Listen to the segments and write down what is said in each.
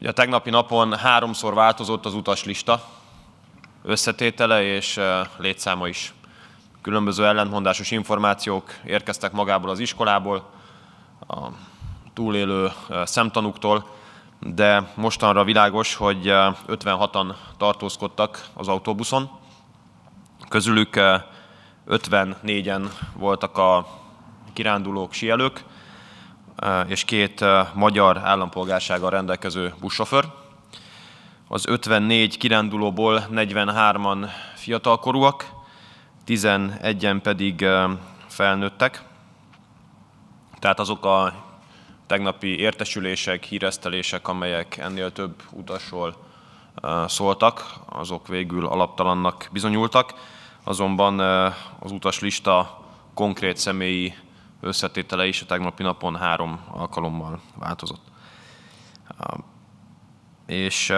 Ugye a tegnapi napon háromszor változott az utaslista összetétele és létszáma is. Különböző ellentmondásos információk érkeztek magából az iskolából, a túlélő szemtanúktól, de mostanra világos, hogy 56-an tartózkodtak az autóbuszon. Közülük 54-en voltak a kirándulók, sielők, Eh, és két eh, magyar állampolgársággal rendelkező buszsofőr. Az 54 kirándulóból 43-an fiatalkorúak, 11-en pedig eh, felnőttek. Tehát azok a tegnapi értesülések, híresztelések, amelyek ennél több utasról szóltak, azok végül alaptalannak bizonyultak, azonban az utaslista konkrét személyi összetétele is a tegnapi napon három alkalommal változott. És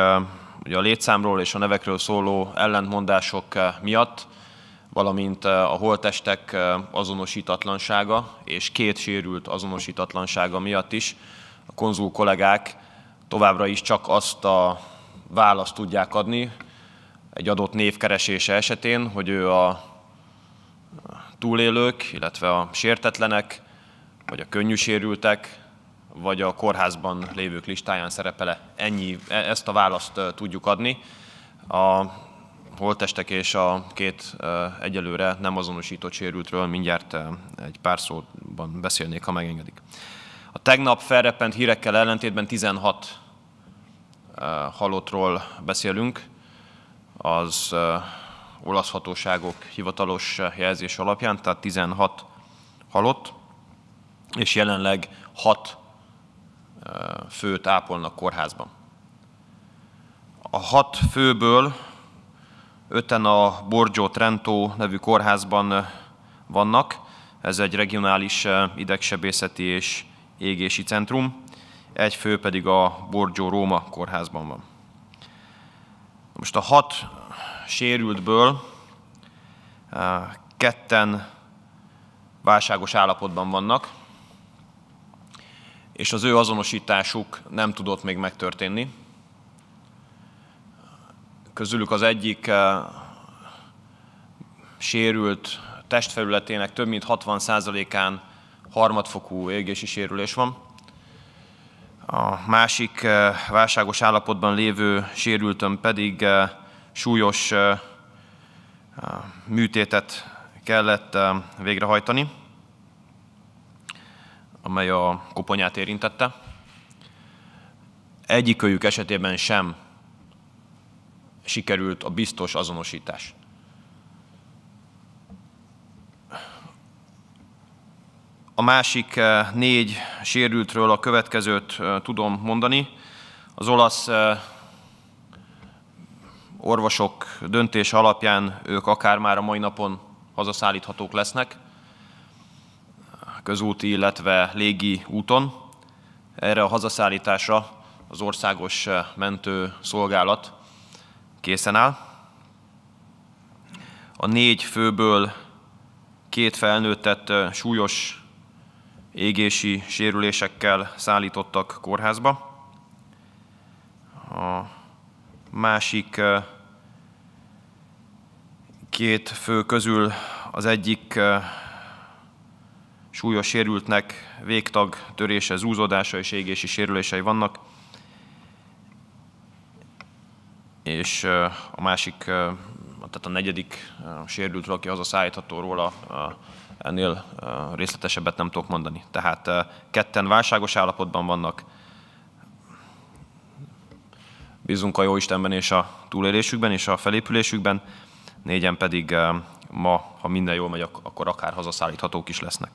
ugye a létszámról és a nevekről szóló ellentmondások miatt, valamint a holtestek azonosítatlansága és két sérült azonosítatlansága miatt is a konzul kollégák továbbra is csak azt a választ tudják adni egy adott névkeresése esetén, hogy ő a túlélők, illetve a sértetlenek, vagy a könnyű sérültek, vagy a kórházban lévők listáján szerepele. Ennyi, e, ezt a választ tudjuk adni. A holtestek és a két egyelőre nem azonosított sérültről mindjárt egy pár szóban beszélnék, ha megengedik. A tegnap felrepent hírekkel ellentétben 16 halottról beszélünk. Az olasz hatóságok hivatalos jelzés alapján, tehát 16 halott, és jelenleg 6 főt ápolnak kórházban. A hat főből öten a Borgio Trento nevű kórházban vannak. Ez egy regionális idegsebészeti és égési centrum. Egy fő pedig a Borgio Róma kórházban van. Most a hat sérültből uh, ketten válságos állapotban vannak, és az ő azonosításuk nem tudott még megtörténni. Közülük az egyik uh, sérült testfelületének több mint 60%-án harmadfokú égési sérülés van. A másik uh, válságos állapotban lévő sérültön pedig súlyos műtétet kellett végrehajtani, amely a koponyát érintette. Egyikőjük esetében sem sikerült a biztos azonosítás. A másik négy sérültről a következőt tudom mondani. Az olasz orvosok döntése alapján ők akár már a mai napon hazaszállíthatók lesznek, közúti, illetve légi úton. Erre a hazaszállításra az országos mentő szolgálat készen áll. A négy főből két felnőttet súlyos égési sérülésekkel szállítottak kórházba másik két fő közül az egyik súlyos sérültnek végtag törése, zúzódása és égési sérülései vannak, és a másik, tehát a negyedik sérült, aki szállítható róla, ennél részletesebbet nem tudok mondani. Tehát ketten válságos állapotban vannak, Bízunk a Jóistenben és a túlélésükben és a felépülésükben, négyen pedig eh, ma, ha minden jól megy, akkor akár hazaszállíthatók is lesznek.